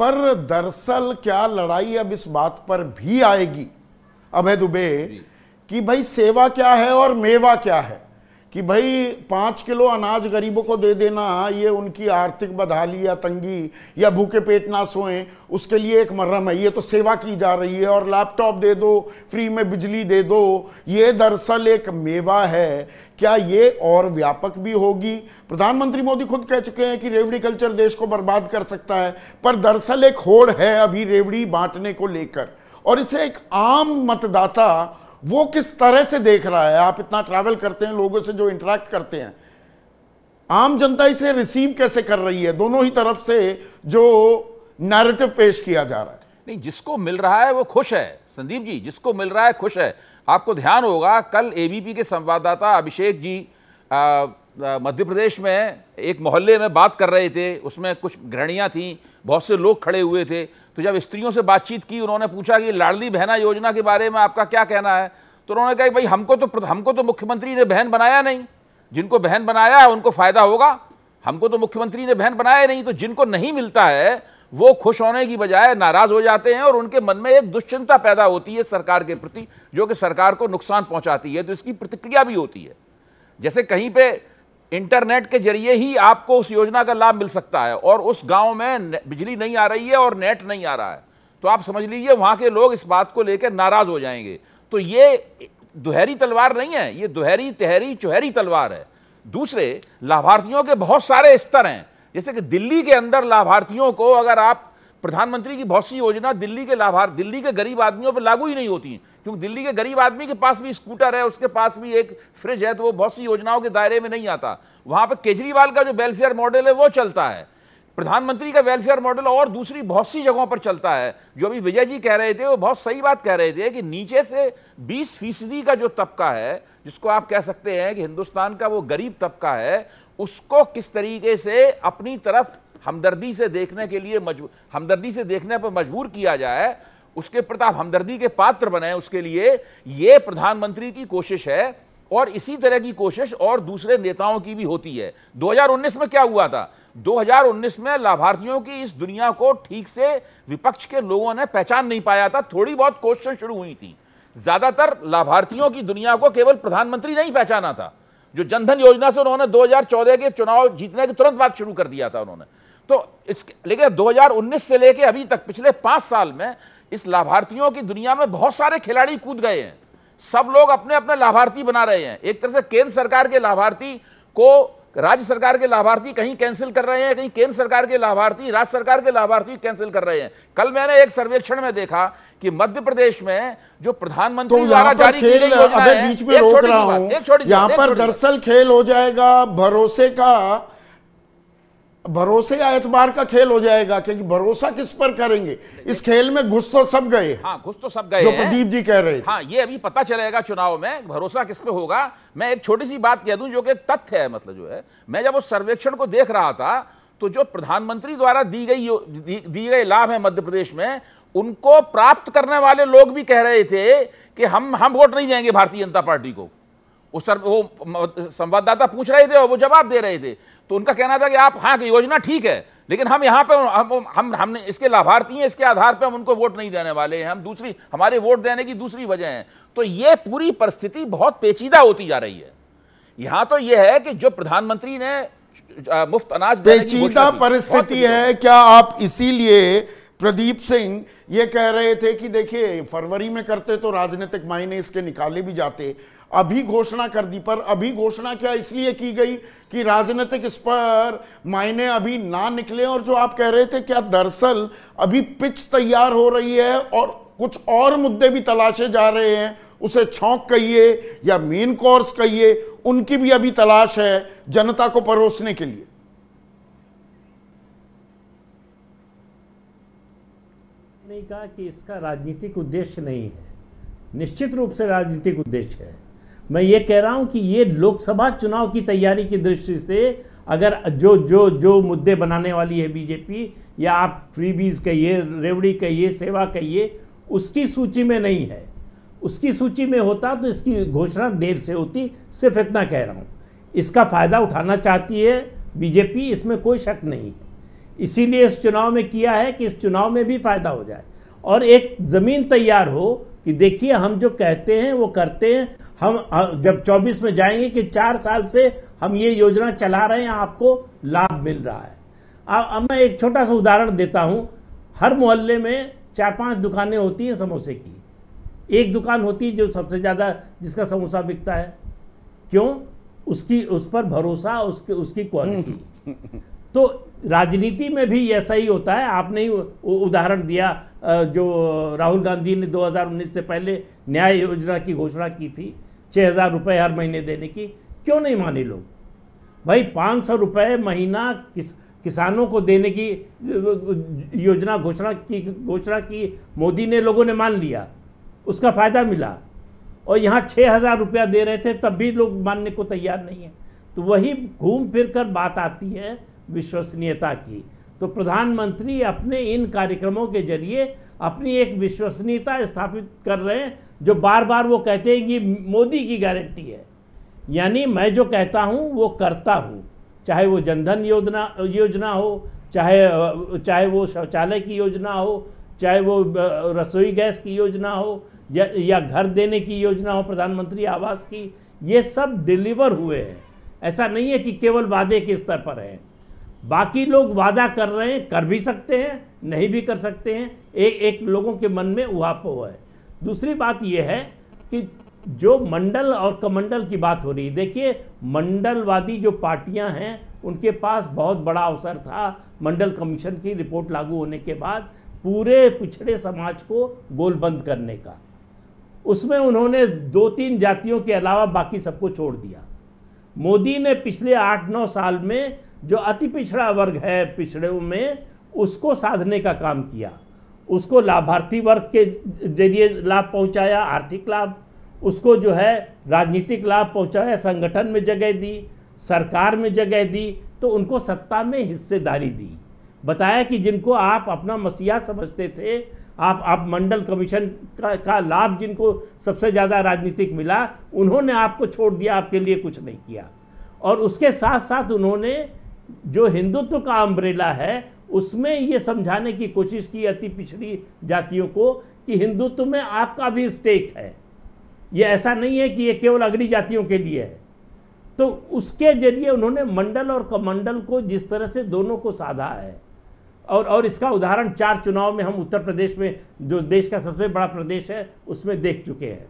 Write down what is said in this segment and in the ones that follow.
पर दरअसल क्या लड़ाई अब इस बात पर भी आएगी अभय दुबे कि भाई सेवा क्या है और मेवा क्या है कि भाई पाँच किलो अनाज गरीबों को दे देना ये उनकी आर्थिक बदहाली या तंगी या भूखे पेट ना सोएं उसके लिए एक मर्रम है ये तो सेवा की जा रही है और लैपटॉप दे दो फ्री में बिजली दे दो ये दरअसल एक मेवा है क्या ये और व्यापक भी होगी प्रधानमंत्री मोदी खुद कह चुके हैं कि रेवड़ी कल्चर देश को बर्बाद कर सकता है पर दरअसल एक होड़ है अभी रेवड़ी बांटने को लेकर और इसे एक आम मतदाता वो किस तरह से देख रहा है आप इतना ट्रैवल करते हैं लोगों से जो इंटरेक्ट करते हैं आम जनता इसे रिसीव कैसे कर रही है दोनों ही तरफ से जो नैरेटिव पेश किया जा रहा है नहीं जिसको मिल रहा है वो खुश है संदीप जी जिसको मिल रहा है खुश है आपको ध्यान होगा कल एबीपी के संवाददाता अभिषेक जी आ, मध्य प्रदेश में एक मोहल्ले में बात कर रहे थे उसमें कुछ गृहणियाँ थीं बहुत से लोग खड़े हुए थे तो जब स्त्रियों से बातचीत की उन्होंने पूछा कि लाडली बहना योजना के बारे में आपका क्या कहना है तो उन्होंने कहा कि भाई हमको तो हमको तो मुख्यमंत्री ने बहन बनाया नहीं जिनको बहन बनाया है उनको फ़ायदा होगा हमको तो मुख्यमंत्री ने बहन बनाया नहीं तो जिनको नहीं मिलता है वो खुश होने की बजाय नाराज़ हो जाते हैं और उनके मन में एक दुश्चिंता पैदा होती है सरकार के प्रति जो कि सरकार को नुकसान पहुंचाती है तो इसकी प्रतिक्रिया भी होती है जैसे कहीं पे इंटरनेट के जरिए ही आपको उस योजना का लाभ मिल सकता है और उस गांव में बिजली नहीं आ रही है और नेट नहीं आ रहा है तो आप समझ लीजिए वहाँ के लोग इस बात को लेकर नाराज़ हो जाएंगे तो ये दोहरी तलवार नहीं है ये दोहरी तहरी चुहरी तलवार है दूसरे लाभार्थियों के बहुत सारे स्तर हैं जैसे कि दिल्ली के अंदर लाभार्थियों को अगर आप प्रधानमंत्री की बहुत सी योजना दिल्ली के लाभार्थ दिल्ली के गरीब आदमियों पर लागू ही नहीं होती हैं क्योंकि दिल्ली के गरीब आदमी के पास भी स्कूटर है उसके पास भी एक फ्रिज है तो वो बहुत सी योजनाओं के दायरे में नहीं आता वहाँ पर केजरीवाल का जो वेलफेयर मॉडल है वो चलता है प्रधानमंत्री का वेलफेयर मॉडल और दूसरी बहुत सी जगहों पर चलता है जो अभी विजय जी कह रहे थे वो बहुत सही बात कह रहे थे कि नीचे से 20 फीसदी का जो तबका है जिसको आप कह सकते हैं कि हिंदुस्तान का वो गरीब तबका है उसको किस तरीके से अपनी तरफ हमदर्दी से देखने के लिए मजबूर हमदर्दी से देखने पर मजबूर किया जाए उसके प्रति आप हमदर्दी के पात्र बने उसके लिए ये प्रधानमंत्री की कोशिश है और इसी तरह की कोशिश और दूसरे नेताओं की भी होती है 2019 में क्या हुआ था 2019 में लाभार्थियों की इस दुनिया को ठीक से विपक्ष के लोगों ने पहचान नहीं पाया था थोड़ी बहुत कोशिशें शुरू हुई थी ज़्यादातर लाभार्थियों की दुनिया को केवल प्रधानमंत्री नहीं पहचाना था जो जनधन योजना से उन्होंने 2014 के चुनाव जीतने के तुरंत बाद शुरू कर दिया था उन्होंने तो इस लेकिन 2019 से लेके अभी तक पिछले पाँच साल में इस लाभार्थियों की दुनिया में बहुत सारे खिलाड़ी कूद गए हैं सब लोग अपने अपने लाभार्थी बना रहे हैं एक तरह से केंद्र सरकार के लाभार्थी को राज्य सरकार के लाभार्थी कहीं कैंसिल कर रहे हैं कहीं केंद्र सरकार के लाभार्थी राज्य सरकार के लाभार्थी कैंसिल कर रहे हैं कल मैंने एक सर्वेक्षण में देखा कि मध्य प्रदेश में जो प्रधानमंत्री तो द्वारा तो जारी की गई योजना है, बीच में रोक रहा हूं यहाँ पर दरअसल खेल हो जाएगा भरोसे का भरोसे या एतबार का खेल हो जाएगा क्योंकि भरोसा किस पर करेंगे इस खेल में घुस तो सब गए हाँ घुस तो सब गए प्रदीप जी कह रहे हाँ ये अभी पता चलेगा चुनाव में भरोसा किस पर होगा मैं एक छोटी सी बात कह दूं जो कि तथ्य है मतलब जो है मैं जब उस सर्वेक्षण को देख रहा था तो जो प्रधानमंत्री द्वारा दी गई दी, दी गए लाभ है मध्य प्रदेश में उनको प्राप्त करने वाले लोग भी कह रहे थे कि हम हम वोट नहीं देंगे भारतीय जनता पार्टी को उस सर वो संवाददाता पूछ रहे थे और वो जवाब दे रहे थे तो उनका कहना था कि आप हाँ योजना ठीक है लेकिन हम यहाँ पे हम हम हमने इसके लाभार्थी हैं इसके आधार पे हम उनको वोट नहीं देने वाले हैं हम दूसरी हमारे वोट देने की दूसरी वजह है तो ये पूरी परिस्थिति बहुत पेचीदा होती जा रही है यहाँ तो ये है कि जो प्रधानमंत्री ने मुफ्त अनाज पेचीदा परिस्थिति है क्या आप इसीलिए प्रदीप सिंह ये कह रहे थे कि देखिए फरवरी में करते तो राजनीतिक मायने इसके निकाले भी जाते अभी घोषणा कर दी पर अभी घोषणा क्या इसलिए की गई कि राजनीतिक इस पर मायने अभी ना निकले और जो आप कह रहे थे क्या दरअसल अभी पिच तैयार हो रही है और कुछ और मुद्दे भी तलाशे जा रहे हैं उसे छौक कहिए या मेन कोर्स कहिए उनकी भी अभी तलाश है जनता को परोसने के लिए नहीं कहा कि इसका राजनीतिक उद्देश्य नहीं है निश्चित रूप से राजनीतिक उद्देश्य है मैं ये कह रहा हूँ कि ये लोकसभा चुनाव की तैयारी की दृष्टि से अगर जो जो जो मुद्दे बनाने वाली है बीजेपी या आप फ्री बीज कहिए रेवड़ी कहिए सेवा कहिए उसकी सूची में नहीं है उसकी सूची में होता तो इसकी घोषणा देर से होती सिर्फ इतना कह रहा हूँ इसका फ़ायदा उठाना चाहती है बीजेपी इसमें कोई शक नहीं है इसीलिए इस चुनाव में किया है कि इस चुनाव में भी फ़ायदा हो जाए और एक ज़मीन तैयार हो कि देखिए हम जो कहते हैं वो करते हैं हम जब 24 में जाएंगे कि चार साल से हम ये योजना चला रहे हैं आपको लाभ मिल रहा है अब मैं एक छोटा सा उदाहरण देता हूं हर मोहल्ले में चार पांच दुकानें होती हैं समोसे की एक दुकान होती है जो सबसे ज़्यादा जिसका समोसा बिकता है क्यों उसकी उस पर भरोसा उसके उसकी क्वालिटी तो राजनीति में भी ऐसा ही होता है आपने ही उदाहरण दिया जो राहुल गांधी ने 2019 से पहले न्याय योजना की घोषणा की थी छः हज़ार रुपये हर महीने देने की क्यों नहीं माने लोग भाई पाँच सौ रुपये महीना किस किसानों को देने की योजना घोषणा की घोषणा की मोदी ने लोगों ने मान लिया उसका फ़ायदा मिला और यहाँ छः हज़ार रुपया दे रहे थे तब भी लोग मानने को तैयार नहीं है तो वही घूम फिर कर बात आती है विश्वसनीयता की तो प्रधानमंत्री अपने इन कार्यक्रमों के जरिए अपनी एक विश्वसनीयता स्थापित कर रहे हैं जो बार बार वो कहते हैं कि मोदी की गारंटी है यानी मैं जो कहता हूँ वो करता हूँ चाहे वो जनधन योजना योजना हो चाहे चाहे वो शौचालय की योजना हो चाहे वो रसोई गैस की योजना हो या, या घर देने की योजना हो प्रधानमंत्री आवास की ये सब डिलीवर हुए हैं ऐसा नहीं है कि केवल वादे के स्तर पर हैं बाकी लोग वादा कर रहे हैं कर भी सकते हैं नहीं भी कर सकते हैं एक एक लोगों के मन में उहापोह है दूसरी बात यह है कि जो मंडल और कमंडल की बात हो रही है देखिए मंडलवादी जो पार्टियां हैं उनके पास बहुत बड़ा अवसर था मंडल कमीशन की रिपोर्ट लागू होने के बाद पूरे पिछड़े समाज को गोलबंद करने का उसमें उन्होंने दो तीन जातियों के अलावा बाकी सबको छोड़ दिया मोदी ने पिछले आठ नौ साल में जो अति पिछड़ा वर्ग है पिछड़ों में उसको साधने का काम किया उसको लाभार्थी वर्ग के जरिए लाभ पहुंचाया आर्थिक लाभ उसको जो है राजनीतिक लाभ पहुंचाया संगठन में जगह दी सरकार में जगह दी तो उनको सत्ता में हिस्सेदारी दी बताया कि जिनको आप अपना मसीहा समझते थे आप आप मंडल कमीशन का, का लाभ जिनको सबसे ज़्यादा राजनीतिक मिला उन्होंने आपको छोड़ दिया आपके लिए कुछ नहीं किया और उसके साथ साथ उन्होंने जो हिंदुत्व का अम्ब्रेला है उसमें ये समझाने की कोशिश की अति पिछड़ी जातियों को कि हिंदुत्व में आपका भी स्टेक है ये ऐसा नहीं है कि ये केवल अगली जातियों के लिए है तो उसके जरिए उन्होंने मंडल और कमंडल को जिस तरह से दोनों को साधा है और और इसका उदाहरण चार चुनाव में हम उत्तर प्रदेश में जो देश का सबसे बड़ा प्रदेश है उसमें देख चुके हैं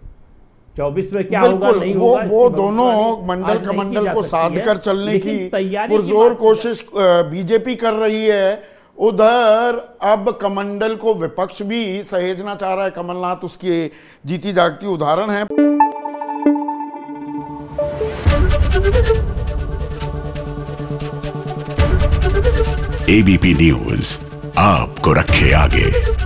चौबीस में क्या होगा नहीं वो, होगा वो दोनों मंडल कमंडल को साध कर चलने की पुरजोर कोशिश बीजेपी कर रही है उधर अब कमंडल को विपक्ष भी सहेजना चाह रहा है कमलनाथ उसके जीती जागती उदाहरण है एबीपी न्यूज आपको रखे आगे